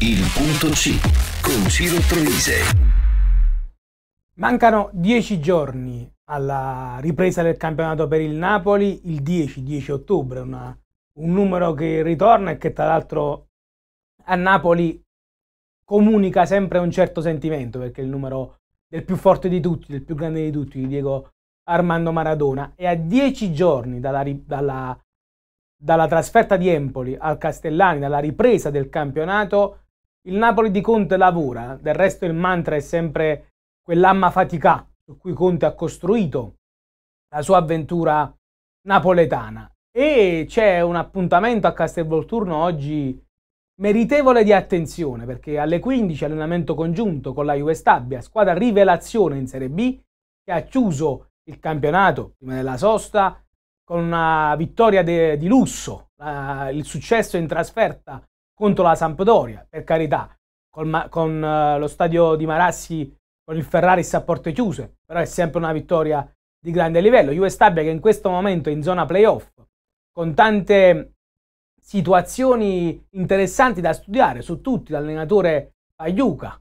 Il punto C con Ciro Troise. Mancano dieci giorni alla ripresa del campionato per il Napoli, il 10-10 ottobre, una, un numero che ritorna e che tra l'altro a Napoli comunica sempre un certo sentimento perché è il numero del più forte di tutti, del più grande di tutti, di Diego Armando Maradona. E a dieci giorni dalla, dalla, dalla trasferta di Empoli al Castellani, dalla ripresa del campionato, il Napoli di Conte lavora, del resto il mantra è sempre quell'amma fatica su cui Conte ha costruito la sua avventura napoletana. E c'è un appuntamento a Castelvolturno oggi meritevole di attenzione perché alle 15 allenamento congiunto con la Juve Stabia, squadra rivelazione in Serie B che ha chiuso il campionato prima della sosta con una vittoria de, di lusso, uh, il successo in trasferta contro la Sampdoria, per carità, col, con uh, lo stadio di Marassi, con il Ferraris a porte chiuse, però è sempre una vittoria di grande livello. Juve Stabia che in questo momento è in zona playoff, con tante situazioni interessanti da studiare su tutti, l'allenatore Pagliuca,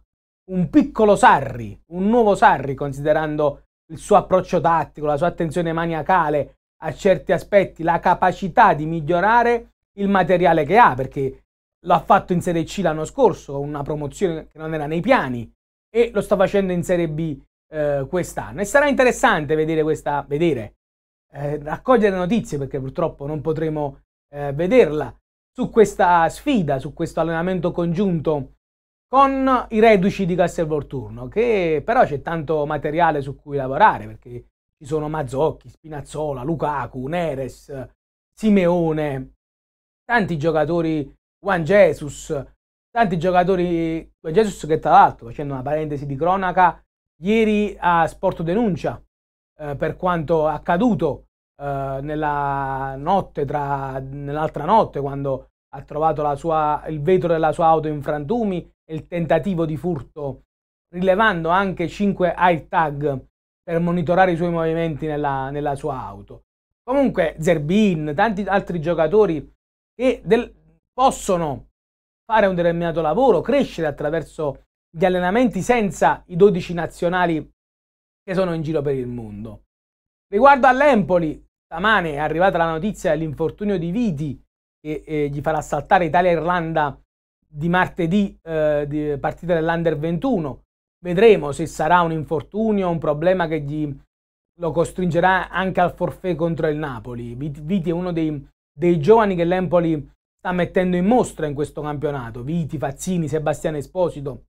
un piccolo Sarri, un nuovo Sarri considerando il suo approccio tattico, la sua attenzione maniacale a certi aspetti, la capacità di migliorare il materiale che ha, perché l'ha fatto in Serie C l'anno scorso, una promozione che non era nei piani, e lo sta facendo in Serie B eh, quest'anno. E sarà interessante vedere questa, vedere, eh, raccogliere notizie, perché purtroppo non potremo eh, vederla, su questa sfida, su questo allenamento congiunto con i reduci di Castelvolturno, che però c'è tanto materiale su cui lavorare, perché ci sono Mazzocchi, Spinazzola, Lukaku, Neres, Simeone, tanti giocatori Juan Jesus, tanti giocatori, Juan Jesus che tra l'altro, facendo una parentesi di cronaca, ieri a Sport Denuncia, eh, per quanto accaduto eh, nella notte, tra, nell'altra notte, quando ha trovato sua, il vetro della sua auto in frantumi e il tentativo di furto, rilevando anche 5 tag per monitorare i suoi movimenti nella, nella sua auto. Comunque Zerbin, tanti altri giocatori che del, possono fare un determinato lavoro, crescere attraverso gli allenamenti senza i 12 nazionali che sono in giro per il mondo. Riguardo all'Empoli, stamane è arrivata la notizia dell'infortunio di Viti che eh, gli farà saltare Italia-Irlanda di martedì, eh, di partita dell'Under 21. Vedremo se sarà un infortunio, un problema che gli, lo costringerà anche al forfè contro il Napoli. Viti è uno dei, dei giovani che l'Empoli sta mettendo in mostra in questo campionato. Viti, Fazzini, Sebastiano Esposito.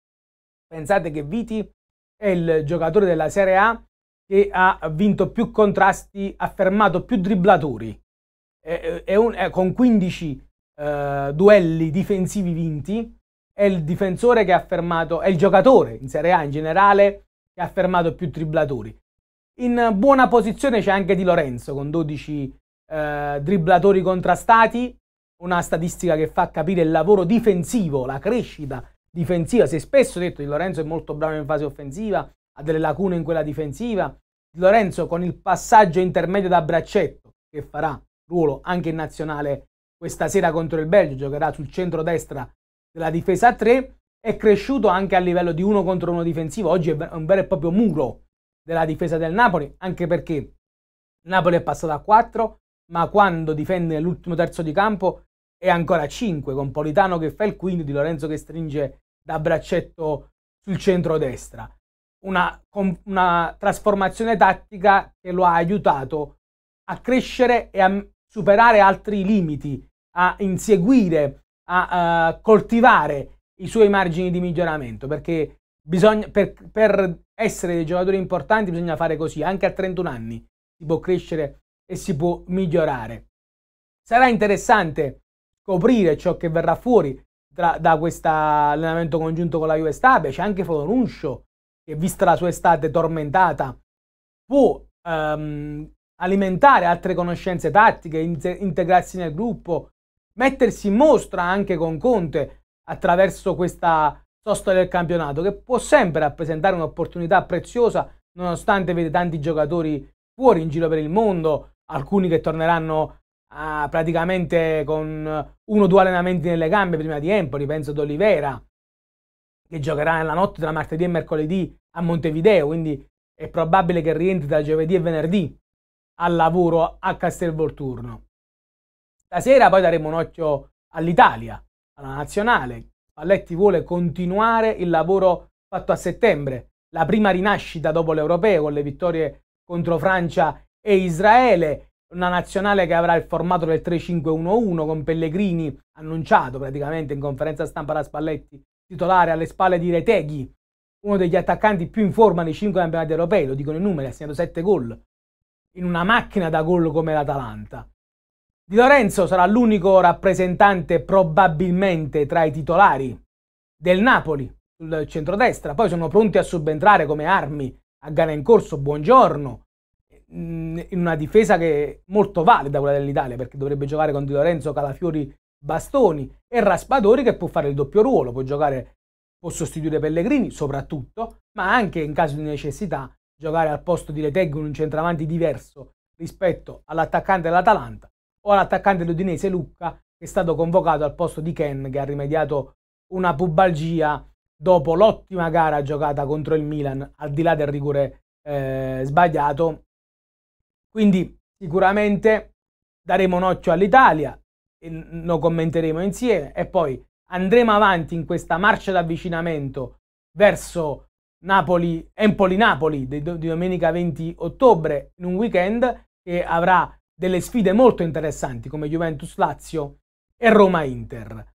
Pensate che Viti è il giocatore della Serie A che ha vinto più contrasti, ha fermato più dribblatori, è, è un, è con 15 eh, duelli difensivi vinti, è il difensore che ha fermato, è il giocatore in Serie A in generale che ha fermato più dribblatori. In buona posizione c'è anche Di Lorenzo con 12 eh, dribblatori contrastati, una statistica che fa capire il lavoro difensivo, la crescita difensiva. Si è spesso detto che Lorenzo è molto bravo in fase offensiva, ha delle lacune in quella difensiva. Lorenzo con il passaggio intermedio da braccetto che farà ruolo anche in nazionale questa sera contro il Belgio, giocherà sul centro-destra della difesa a 3, è cresciuto anche a livello di uno contro uno difensivo, oggi è un vero e proprio muro della difesa del Napoli, anche perché Napoli è passato a 4, ma quando difende l'ultimo terzo di campo e ancora 5 con Politano che fa il quinto di Lorenzo che stringe da braccetto sul centro-destra. Una, una trasformazione tattica che lo ha aiutato a crescere e a superare altri limiti, a inseguire, a, a eh, coltivare i suoi margini di miglioramento, perché bisogna, per, per essere dei giocatori importanti bisogna fare così, anche a 31 anni si può crescere e si può migliorare. Sarà interessante scoprire ciò che verrà fuori tra, da questo allenamento congiunto con la Juve Stabia. C'è anche Fodoruncio che, vista la sua estate tormentata, può ehm, alimentare altre conoscenze tattiche, integrarsi nel gruppo, mettersi in mostra anche con Conte attraverso questa sosta del campionato, che può sempre rappresentare un'opportunità preziosa, nonostante vede tanti giocatori fuori in giro per il mondo, alcuni che torneranno ah, praticamente con uno o due allenamenti nelle gambe prima di Empoli, penso ad Olivera, che giocherà nella notte tra martedì e mercoledì a Montevideo, quindi è probabile che rientri da giovedì e venerdì al lavoro a Castelvolturno. Stasera poi daremo un occhio all'Italia, alla nazionale. Palletti vuole continuare il lavoro fatto a settembre, la prima rinascita dopo l'Europeo con le vittorie contro Francia e Israele una nazionale che avrà il formato del 3-5-1-1 con Pellegrini annunciato praticamente in conferenza stampa da Spalletti titolare alle spalle di Reteghi, uno degli attaccanti più in forma nei 5 campionati europei, lo dicono i numeri, ha segnato 7 gol in una macchina da gol come l'Atalanta. Di Lorenzo sarà l'unico rappresentante probabilmente tra i titolari del Napoli sul centrodestra, poi sono pronti a subentrare come armi a gara in corso, buongiorno, in una difesa che è molto valida quella dell'Italia perché dovrebbe giocare con Di Lorenzo, Calafiori, Bastoni e Raspadori che può fare il doppio ruolo, può giocare, può sostituire Pellegrini soprattutto, ma anche in caso di necessità giocare al posto di Leteg in un centravanti diverso rispetto all'attaccante dell'Atalanta o all'attaccante dell'Udinese Lucca che è stato convocato al posto di Ken che ha rimediato una pubalgia dopo l'ottima gara giocata contro il Milan al di là del rigore eh, sbagliato quindi sicuramente daremo un occhio all'Italia, lo commenteremo insieme e poi andremo avanti in questa marcia d'avvicinamento verso Napoli, Empoli-Napoli di domenica 20 ottobre in un weekend che avrà delle sfide molto interessanti come Juventus-Lazio e Roma-Inter.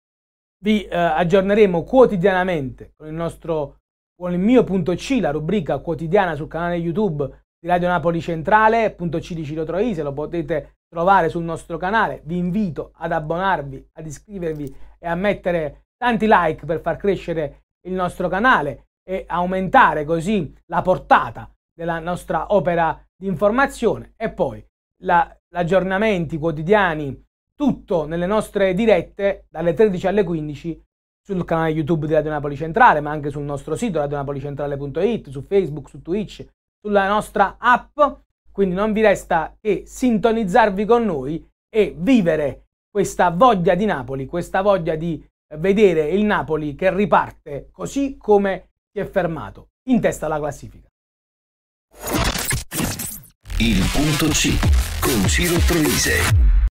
Vi eh, aggiorneremo quotidianamente con il nostro con il mio punto C, la rubrica quotidiana sul canale YouTube di Radio Napoli Centrale.cdciro Troise, lo potete trovare sul nostro canale. Vi invito ad abbonarvi, ad iscrivervi e a mettere tanti like per far crescere il nostro canale e aumentare così la portata della nostra opera di informazione e poi gli aggiornamenti quotidiani, tutto nelle nostre dirette dalle 13 alle 15 sul canale YouTube di Radio Napoli Centrale, ma anche sul nostro sito radionapolicentrale.it, su Facebook, su Twitch, sulla nostra app, quindi non vi resta che sintonizzarvi con noi e vivere questa voglia di Napoli, questa voglia di vedere il Napoli che riparte così come si è fermato, in testa alla classifica. Il punto C con Ciro Troise.